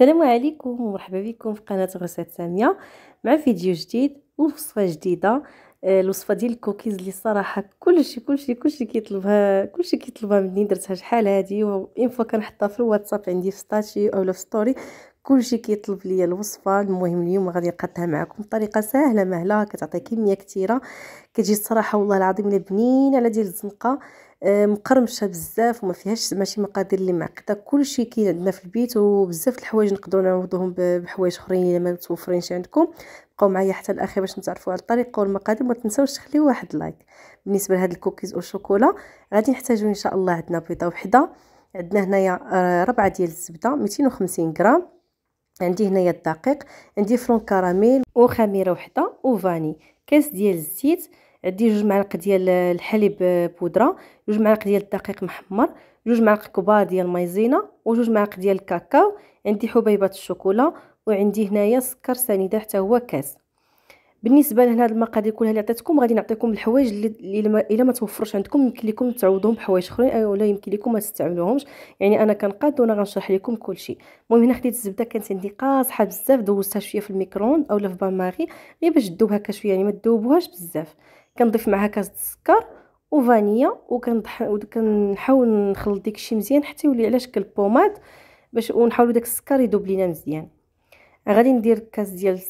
السلام عليكم ومرحبا بكم في قناه غسات ساميه مع فيديو جديد ووصفه جديده آه، الوصفه ديال الكوكيز اللي صراحه كلشي كلشي كلشي كيطلبها كلشي كيطلبها مني درتها شحال هادي وان فوا كنحطها في الواتساب عندي في ستاتشي اولا في ستوري كلشي كيطلب ليا الوصفه المهم اليوم غادي نقدها معكم بطريقه سهله مهله كتعطي كميه كثيره كتجي الصراحه والله العظيم لبنين بنينه على ديال الزنقه آه، مقرمشه بزاف وما فيهاش ماشي مقادير اللي معقده كلشي كاين عندنا في البيت وبزاف الحوايج نقدروا نعوضوهم بحوايج اخرين ما متوفرينش عندكم بقاو معايا حتى الاخير باش نتعرفوا على الطريقه والمقادير ما تنساوش تخليو واحد لايك بالنسبه لهاد الكوكيز والشوكولا غادي نحتاجو ان شاء الله عندنا بيضه وحده عندنا هنايا آه، ربعة ديال الزبده 250 غرام عندي هنايا الدقيق عندي فرون كراميل وخميره وحده وفاني كاس ديال الزيت دير جوج معالق ديال الحليب بودره جوج معالق ديال الدقيق محمر جوج معالق كبار ديال المايزينا وجوج معالق ديال الكاكاو عندي حبيبات الشوكولا وعندي هنايا سكر سنيده حتى هو كاس بالنسبه لهنا هاد المقادير كلها اللي عطيتكم غادي نعطيكم الحوايج اللي الا ما, توفرش عندكم يمكن لكم تعوضوهم بحوايج اخرين ولا يمكن لكم ما تستعملوهمش يعني انا كنقاد وانا غنشرح لكم كلشي المهم هنا خديت الزبده كانت عندي قاصحه بزاف دوزتها شويه في الميكرووند اولا في بان ماغي غير باش هكا شويه يعني ما تذوبوهاش بزاف كنضيف معها كاس د السكر وفانيا وكنحاول نخلط الشيء مزيان حتى يولي على شكل بوماد باش ونحاولوا داك السكر يذوب لينا مزيان غادي ندير كاس ديال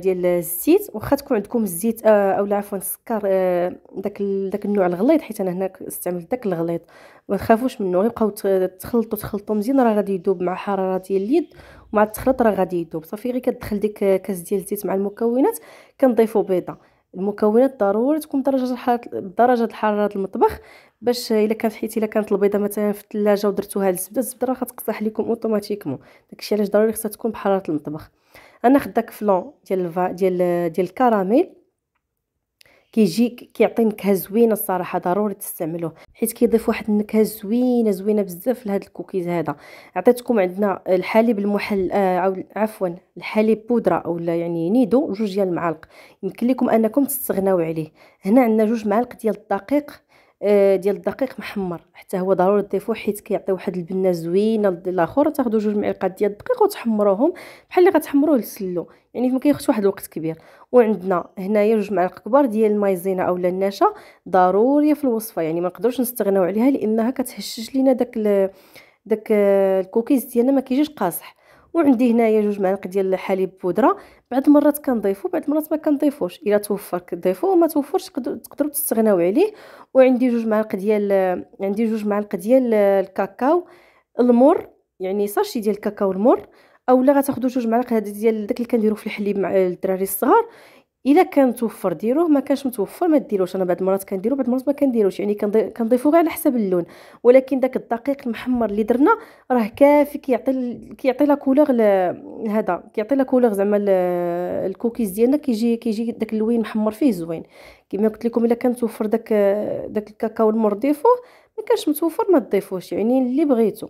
ديال الزيت واخا تكون عندكم الزيت آه، اولا عفوا السكر آه، داك داك النوع الغليظ حيت انا هنا استعملت داك الغليظ ما تخافوش منه غيبقاو تخلطوا تخلطوا مزيان راه غادي يذوب مع حراره ديال اليد ومع التخليط راه غادي يذوب صافي غير كتدخل ديك كاس ديال الزيت مع المكونات كنضيفوا بيضه المكونات ضروري تكون درجه الحراره درجه الحراره المطبخ باش الا كانت حيت الا كانت البيضه مثلا في الثلاجه ودرتوها للزبده الزبده راه غتقصح لكم اوتوماتيكمون داكشي علاش ضروري خصها تكون بحراره المطبخ انا خداك فلون ديال الفا ديال ديال الكراميل كيجيك كيعطي نكهه زوينه الصراحه ضروري تستعملوه حيت كيضيف واحد النكهه زوينه زوينه بزاف لهاد الكوكيز هذا عطيتكم عندنا الحليب المحل آه، او عفوا الحليب بودره اولا يعني نيدو جوج ديال المعالق يمكن لكم انكم تستغناو عليه هنا عندنا جوج معالق ديال الدقيق آه، ديال الدقيق محمر حتى هو ضروري تضيفوه حيت كيعطي واحد البنه زوينه للاخر تاخذوا جوج معلقات ديال الدقيق وتحمروهم بحال اللي غتحمروه السلو يعني ما كياخذش واحد الوقت كبير وعندنا هنايا جوج معالق كبار ديال المايزينا اولا النشا ضروريه في الوصفه يعني ما نقدروش نستغناو عليها لانها كتهشش لينا داك داك الكوكيز ديالنا ما كيجيش قاصح وعندي هنايا جوج معالق ديال الحليب بودره بعض المرات كنضيفو بعض المرات ما كنضيفوش الا توفر كتضيفوه وما توفرش تقدروا تستغناو عليه وعندي جوج معالق ديال عندي جوج معالق ديال الكاكاو المر يعني ساشي ديال الكاكاو المر اولا غتاخذوا جوج معالق هذا ديال داك اللي كنديرو في الحليب مع الدراري الصغار الا كان متوفر ديروه ما كانش متوفر ما ديروش انا بعض المرات كنديرو بعض المرات ما كنديروش يعني كنضيفو غير على حسب اللون ولكن داك الدقيق المحمر اللي درنا راه كافي كيعطي كيعطي لا كولور هذا كيعطي لا كولور زعما الكوكيز ديالنا كيجي كيجي داك اللون محمر فيه زوين كما قلت لكم الا كان متوفر داك داك الكاكاو المر ضيفوه ما كانش متوفر ما تضيفوش يعني اللي بغيتو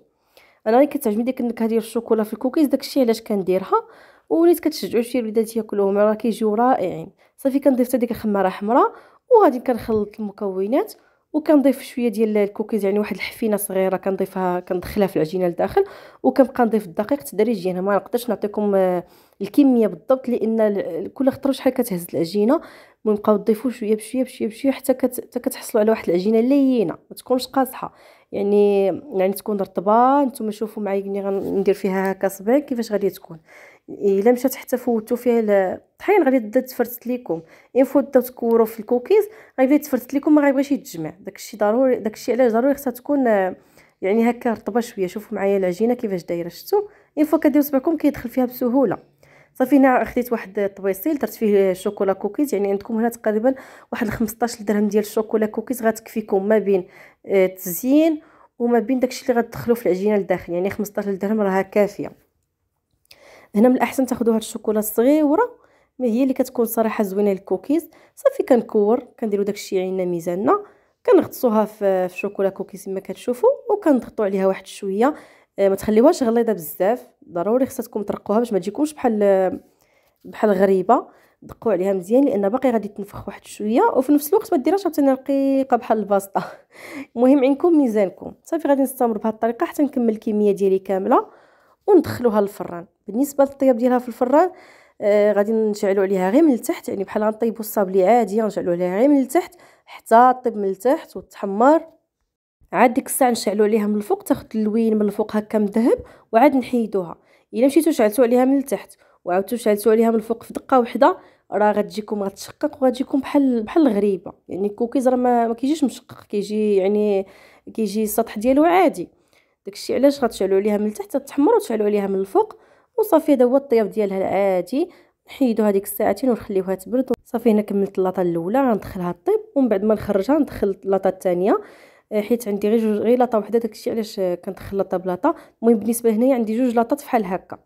انا كتعجبني ديك النكهه ديال الشوكولا في الكوكيز داكشي علاش كنديرها وليت كتشجعوا شي وليدات ياكلوهم راه كيجيو رائعين صافي كنضيف حتى ديك الخماره حمراء وغادي كنخلط المكونات وكنضيف شويه ديال الكوكيز يعني واحد الحفينه صغيره كنضيفها كندخلها في العجينه لداخل وكنبقى نضيف الدقيق تدريجيا يعني ما نقدرش نعطيكم آه، الكميه بالضبط لان كل خطره شحال كتهز العجينه بقاو تضيفوا شويه بشويه بشويه بشويه حتى كت... كتحصلوا على واحد العجينه لينه ما تكونش قاصحه يعني يعني تكون رطبه نتوما شوفوا معايا غندير فيها هكا صبيك كيفاش غادي تكون الا مشات حتى فوتو فيه الطحين غادي تبدا تفرتت لكم ان فوتو تكورو في الكوكيز غيبدا تفرتت لكم ما غيبغيش يتجمع داكشي ضروري داكشي علاش ضروري خصها تكون يعني هكا رطبه شويه شوفوا معايا العجينه كيفاش دايره شفتوا ان فوا كديروا صبعكم كيدخل فيها بسهوله صافي هنا خديت واحد الطبيصيل درت فيه شوكولا كوكيز يعني عندكم هنا تقريبا واحد 15 درهم ديال الشوكولا كوكيز غتكفيكم ما بين التزيين آه، وما بين داكشي اللي غتدخلوا في العجينه لداخل يعني 15 درهم راها كافيه هنا من الاحسن تاخذوا هاد الشوكولا الصغيره ما هي اللي كتكون صراحه زوينه الكوكيز صافي كنكور كنديروا داكشي عينا ميزاننا كنغطسوها في شوكولا كوكيز كما كتشوفوا وكنضغطوا عليها واحد شويه آه، ما تخليوهاش غليظه بزاف ضروري تكون ترقوها باش ما تجيكمش بحال بحال غريبه دقوا عليها مزيان لان باقي غادي تنفخ واحد شويه وفي نفس الوقت ما ديرهاش عاوتاني رقيقه بحال الباسطه المهم عينكم ميزانكم صافي غادي نستمر بهذه الطريقه حتى نكمل الكميه ديالي كامله وندخلوها للفران بالنسبه للطياب ديالها في الفران آه غادي نشعلو عليها غير من التحت يعني بحال غنطيبو الصابلي عادي غنشعلو عليها غير من التحت حتى طيب من التحت وتحمر عاد ديك الساعه نشعلو عليها من الفوق تاخد اللوين من الفوق هكا مذهب وعاد نحيدوها الا مشيتو شعلتو عليها من التحت وعاودتو شعلتو عليها من الفوق في دقه واحده راه غتجيكم غتشقق وغتجيكم بحال بحال الغريبه يعني الكوكيز راه ما, ما كيجيش مشقق كيجي يعني كيجي السطح ديالو عادي داكشي علاش غتشعلو عليها من التحت تتحمر وتشعلو عليها من الفوق وصافي هذا هو الطياب ديالها العادي نحيدو هذيك الساعتين ونخليوها تبرد صافي هنا كملت اللاطه الاولى غندخلها الطيب ومن بعد ما نخرجها ندخل اللاطه الثانيه آه، حيت عندي غير جوج غير لاطه وحده داكشي علاش كندخل لاطه بلاطه المهم بالنسبه لهنايا عندي جوج لاطات فحال هكا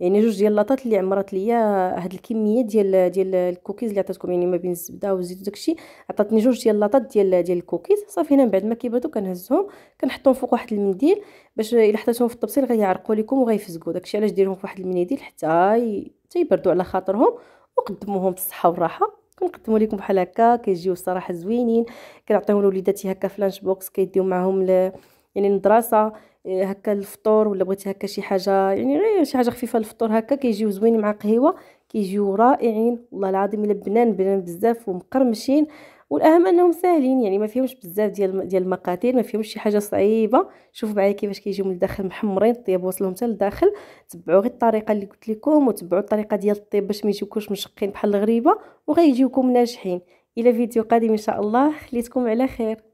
يعني جوج ديال لاطات اللي عمرت ليا هاد الكميه ديال ديال الكوكيز اللي عطاتكم يعني ما بين الزبده والزيت وداكشي عطاتني جوج ديال لاطات ديال ديال الكوكيز صافي هنا من بعد ما كيبردوا كنهزهم كنحطهم فوق واحد المنديل باش الا حطيتهم في الطبسيل غيعرقوا لكم وغيفزقوا داكشي علاش ديرهم في واحد المنديل حتى ي... حتى يبردوا على خاطرهم وقدموهم بالصحه والراحه كنقدموا لكم بحال هكا كيجيو الصراحه زوينين كنعطيهم لوليداتي هكا فلانش بوكس كيديو معاهم ل... يعني المدرسه آه، هكا الفطور ولا بغيتي هكا شي حاجه يعني غير شي حاجه خفيفه الفطور هكا كيجيو زوين مع قهيوه كيجيو رائعين والله العظيم الا بنان بنان بزاف ومقرمشين والاهم انهم ساهلين يعني ما فيهمش بزاف ديال ديال المقادير ما فيهمش شي حاجه صعيبه شوفوا معايا كيفاش كيجيو من الداخل محمرين الطياب وصلهم حتى للداخل تبعوا غير الطريقه اللي قلت لكم وتبعوا الطريقه ديال الطيب باش ما يجيوكوش مشقين بحال الغريبه وغيجيوكم ناجحين الى فيديو قادم ان شاء الله خليتكم على خير